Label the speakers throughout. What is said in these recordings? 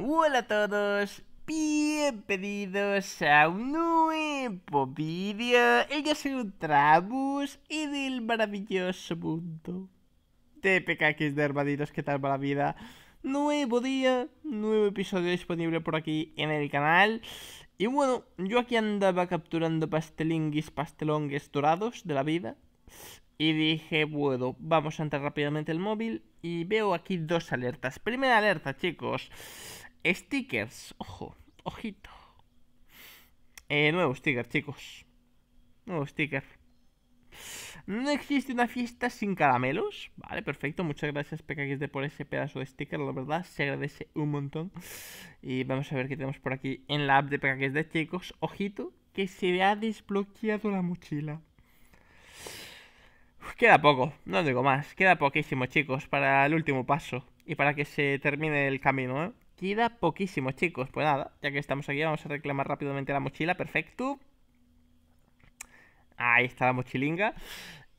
Speaker 1: Hola a todos, bienvenidos a un nuevo vídeo. yo soy un Trabus y del maravilloso mundo de PKX de hermanitos, ¿qué tal para la vida? Nuevo día, nuevo episodio disponible por aquí en el canal. Y bueno, yo aquí andaba capturando pastelinguis, pastelongues dorados de la vida. Y dije, bueno, vamos a entrar rápidamente el móvil y veo aquí dos alertas. Primera alerta, chicos. Stickers, ojo, ojito. Eh, nuevo sticker, chicos. Nuevo sticker. No existe una fiesta sin caramelos. Vale, perfecto. Muchas gracias, PKXD, por ese pedazo de sticker. La verdad, se agradece un montón. Y vamos a ver qué tenemos por aquí en la app de PKXD, chicos. Ojito, que se ha desbloqueado la mochila. queda poco, no digo más. Queda poquísimo, chicos, para el último paso. Y para que se termine el camino, ¿eh? Queda poquísimo, chicos. Pues nada, ya que estamos aquí, vamos a reclamar rápidamente la mochila. Perfecto. Ahí está la mochilinga.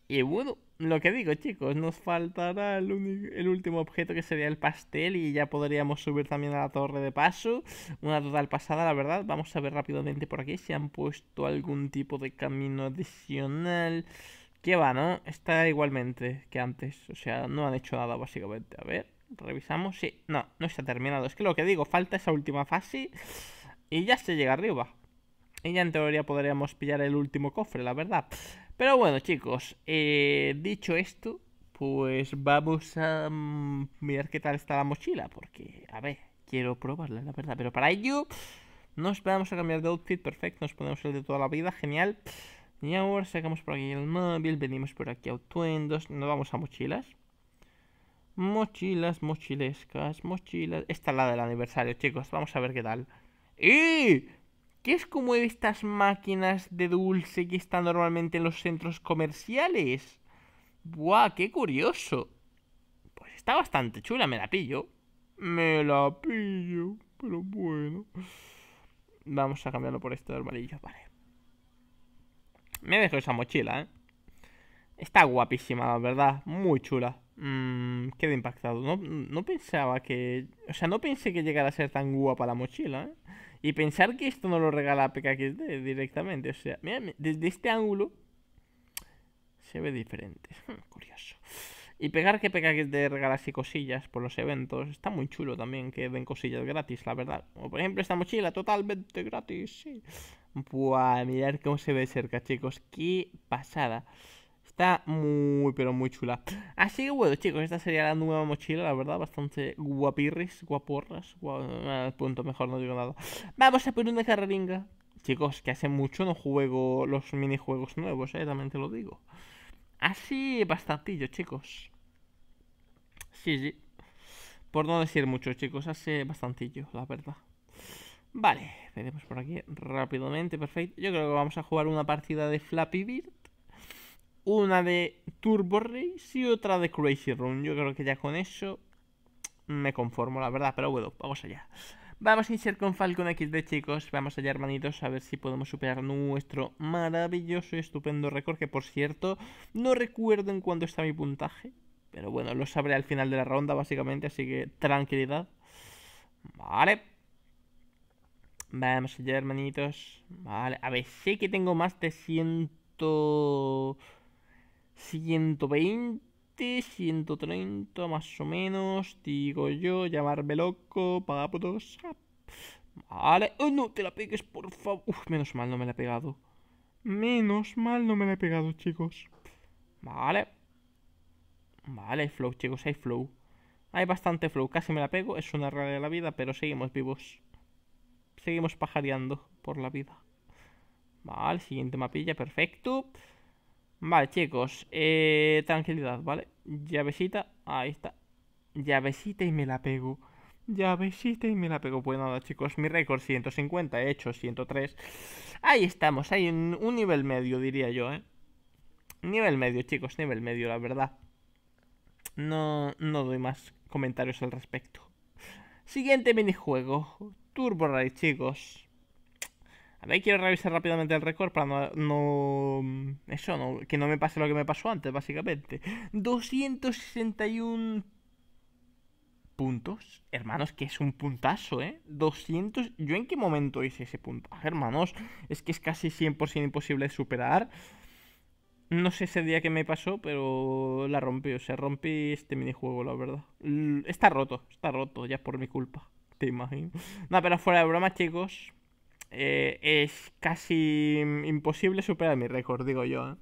Speaker 1: Y bueno, lo que digo, chicos, nos faltará el, último objeto que sería el pastel y ya podríamos subir también a la torre de paso. Una total pasada, la verdad. Vamos a ver rápidamente por aquí si han puesto algún tipo de camino adicional. Que va, ¿no? Está igualmente que antes. O sea, no han hecho nada básicamente. A ver. Revisamos Sí. No, no está terminado. Es que lo que digo, falta esa última fase y ya se llega arriba. Y ya en teoría podríamos pillar el último cofre, la verdad. Pero bueno, chicos, eh, dicho esto, pues vamos a mm, mirar qué tal está la mochila. Porque, a ver, quiero probarla, la verdad. Pero para ello, nos vamos a cambiar de outfit, perfecto. Nos ponemos el de toda la vida, genial. Y ahora sacamos por aquí el móvil, venimos por aquí a atuendos, nos vamos a mochilas. Mochilas, mochilescas, mochilas. Esta es la del aniversario, chicos. Vamos a ver qué tal. ¡Eh! ¿Qué es como estas máquinas de dulce que están normalmente en los centros comerciales? ¡Buah, qué curioso! Pues está bastante chula, me la pillo. Me la pillo, pero bueno. Vamos a cambiarlo por este de vale. Me dejo esa mochila, ¿eh? Está guapísima, la verdad. Muy chula. Mmm. quedé impactado. No, pensaba que. O sea, no pensé que llegara a ser tan guapa la mochila. ¿eh? Y pensar que esto no lo regala PKXD directamente. O sea, desde este ángulo se ve diferente. Curioso. Y pegar que PKXD regala cosillas por los eventos. Está muy chulo también que den cosillas gratis, la verdad. por ejemplo esta mochila totalmente gratis, sí. Buah, mirar cómo se ve cerca, chicos. Qué pasada. Está muy, pero muy chula. Así que bueno, chicos, esta sería la nueva mochila, la verdad, bastante guapirris, guaporras. Eh, punto, mejor no digo nada. Vamos a por una carreringa. Chicos, que hace mucho no juego los minijuegos nuevos, eh, también te lo digo. Así bastantillo, chicos. Sí, sí. Por no decir mucho, chicos, hace bastantillo, la verdad. Vale, tenemos por aquí rápidamente, perfecto. Yo creo que vamos a jugar una partida de Flappy Bird una de Turbo Race y otra de Crazy Run. Yo creo que ya con eso me conformo, la verdad, pero bueno, vamos allá. Vamos a iniciar con Falcon XD, chicos. Vamos allá, hermanitos, a ver si podemos superar nuestro maravilloso y estupendo récord. Que, por cierto, no recuerdo en cuánto está mi puntaje. Pero bueno, lo sabré al final de la ronda, básicamente. Así que tranquilidad. Vale. Vamos allá, hermanitos. Vale. A ver, sé que tengo más de Ciento... 120, 130 más o menos, digo yo, llamarme loco, dos Vale, no te la pegues, por favor. menos mal no me la he pegado. Menos mal no me la he pegado, chicos. Vale. Vale, hay flow, chicos, hay flow. Hay bastante flow, casi me la pego, es una realidad de la vida, pero seguimos vivos. Seguimos pajareando por la vida. Vale, siguiente mapilla, perfecto. Vale, chicos, eh, tranquilidad, ¿vale? Llavecita, ahí está. Llavecita y me la pego. Llavecita y me la pego. Pues nada, chicos, mi récord 150, he hecho 103. Ahí estamos, hay un, un nivel medio, diría yo, ¿eh? Nivel medio, chicos, nivel medio, la verdad. No, no doy más comentarios al respecto. Siguiente minijuego, Turbo Ride, chicos ver, quiero revisar rápidamente el récord para no, mm, Eso, que no me pase lo que me pasó antes, básicamente. 261 puntos. Hermanos, que es un puntazo, ¿eh? 200... ¿Yo en qué momento hice ese puntaje, ah, hermanos? Es que es casi 100% imposible de superar. No sé ese día que me pasó, pero la rompí. O sea, rompí este minijuego, la verdad. Está roto, está roto, ya por mi culpa. Te imagino. No, pero fuera de broma, chicos. Eh, es casi imposible superar mi récord, digo yo. ¿eh?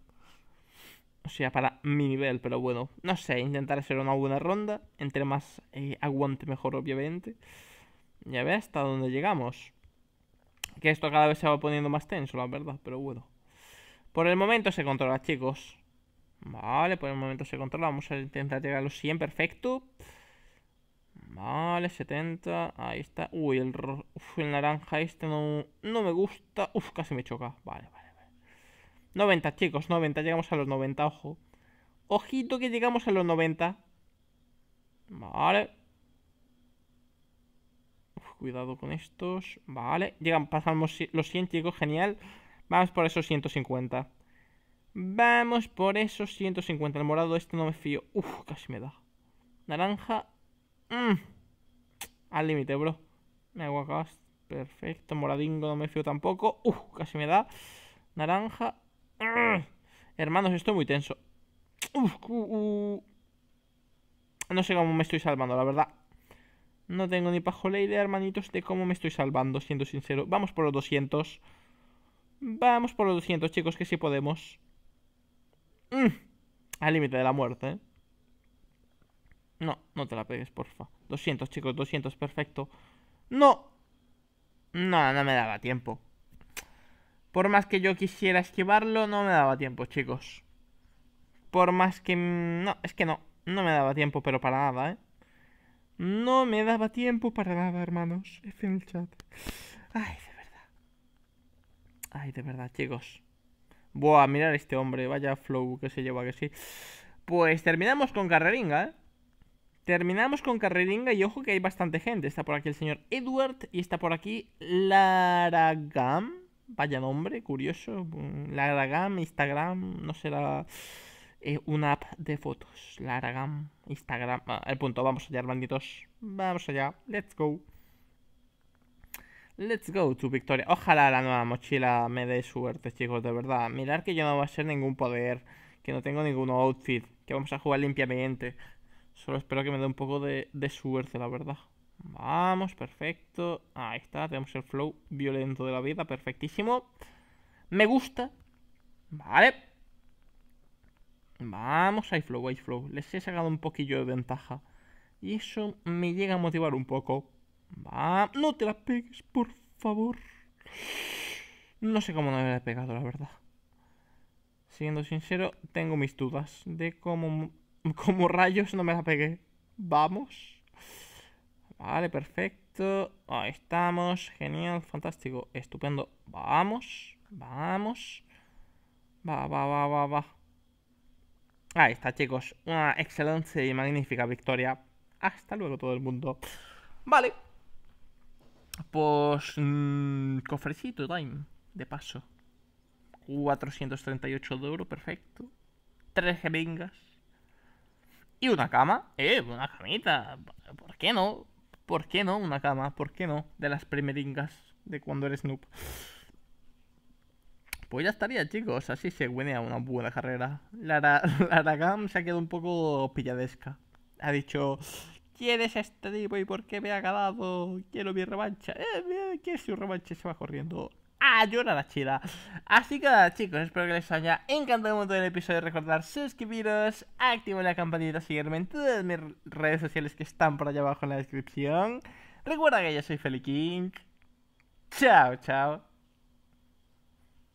Speaker 1: O sea, para mi nivel, pero bueno, no sé, intentar hacer una buena ronda. Entre más eh, aguante, mejor, obviamente. Y a ver hasta dónde llegamos. Que esto cada vez se va poniendo más tenso, la verdad, pero bueno. Por el momento se controla, chicos. Vale, por el momento se controla. Vamos a intentar llegar a los 100, Perfecto. Vale, 70. Ahí está. Uy, el, el naranja este no, no, me gusta. Uf, casi me choca. Vale, vale, vale. 90, chicos, 90. Llegamos a los 90, ojo. Ojito que llegamos a los 90. Vale. Uf, cuidado con estos. Vale. Llegan, pasamos los 100, chicos. Genial. Vamos por esos 150. Vamos por esos 150. El morado este no me fío. Uf, casi me da. Naranja, Mm. Al límite, bro. Me hago Perfecto. Moradingo no me fío tampoco. Uh, casi me da. Naranja. Mm. Hermanos, estoy muy tenso. Uh, uh. No sé cómo me estoy salvando, la verdad. No tengo ni pajolera idea, hermanitos, de cómo me estoy salvando, siendo sincero. Vamos por los 200. Vamos por los 200, chicos, que sí podemos. Mm. Al límite de la muerte, ¿eh? No, no te la pegues, porfa. 200, chicos, 200, perfecto. ¡No! No, no me daba tiempo. Por más que yo quisiera esquivarlo, no me daba tiempo, chicos. Por más que... No, es que no. No me daba tiempo, pero para nada, ¿eh? No me daba tiempo para nada, hermanos. Es en el chat. Ay, de verdad. Ay, de verdad, chicos. Buah, mirar este hombre. Vaya flow que se lleva que sí. Pues terminamos con Carreringa, ¿eh? Terminamos con Carreringa y ojo que hay bastante gente. Está por aquí el señor Edward y está por aquí Laragam. Vaya nombre, curioso. Mm, Laragam, Instagram, no será eh, un una app de fotos. Laragam, Instagram. Ah, el punto, vamos allá, banditos. Vamos allá, let's go. Let's go to Victoria. Ojalá la nueva mochila me dé suerte, chicos, de verdad. Mirar que yo no voy a ser ningún poder, que no tengo ningún outfit, que vamos a jugar limpiamente. Solo espero que me dé un poco de, de suerte, la verdad. Vamos, perfecto. Ahí está, tenemos el flow violento de la vida, perfectísimo. Me gusta. Vale. Vamos, hay flow, hay flow. Les he sacado un poquillo de ventaja. Y eso me llega a motivar un poco. Va, no te la pegues, por favor. No sé cómo no me la he pegado, la verdad. Siendo sincero, tengo mis dudas de cómo como rayos no me la pegué. Vamos. Vale, perfecto. Ahí estamos. Genial, fantástico, estupendo. Vamos, vamos. Va, va, va, va, va. Ahí está, chicos. Una excelente y magnífica victoria. Hasta luego todo el mundo. Vale. Pues... Mm, cofrecito time, de paso. 438 de oro, perfecto. Tres gemingas y una cama. Eh, una camita. ¿Por qué no? ¿Por qué no una cama? ¿Por qué no? De las primeringas de cuando eres noob. Pues ya estaría, chicos. Así se huele a una buena carrera. la se ha quedado un poco pilladesca. Ha dicho, ¿Quién es este tipo y por qué me ha ganado? Quiero mi revancha. Eh, eh, su revancha? Se va corriendo a la Así que nada, chicos, espero que les haya encantado un montón el episodio. Recordar suscribiros, activar la campanita, seguirme en todas mis redes sociales que están por allá abajo en la descripción. Recuerda que yo soy Feli Chao, chao.